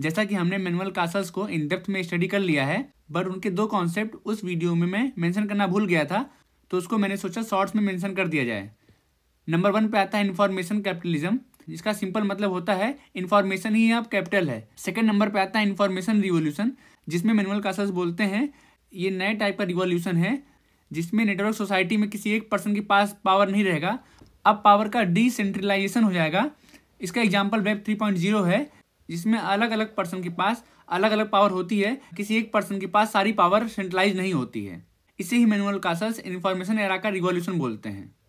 जैसा कि हमने मैनुअल कासल्स को इन डेप्थ में स्टडी कर लिया है बट उनके दो कॉन्सेप्ट उस वीडियो में मैं मेंशन करना भूल गया था तो उसको मैंने सोचा शॉर्ट्स में मेंशन कर दिया जाए नंबर वन पे आता है इन्फॉर्मेशन कैपिटलिज्म जिसका सिंपल मतलब होता है इन्फॉर्मेशन ही आप कैपिटल है सेकेंड नंबर पे आता है इन्फॉर्मेशन रिवोल्यूशन जिसमें मैनुअल कासल्स बोलते हैं ये नए टाइप का रिवोल्यूशन है जिसमें नेटवर्क सोसाइटी में किसी एक पर्सन के पास पावर नहीं रहेगा अब पावर का डिसेंट्रलाइजेशन हो जाएगा इसका example web three point zero है जिसमें अलग अलग पर्सन के पास अलग अलग पावर होती है किसी एक पर्सन के पास सारी पावर सेंट्रलाइज नहीं होती है इसे ही मैनुअल कासल्स इन्फॉर्मेशन एरा का रिवॉल्यूशन बोलते हैं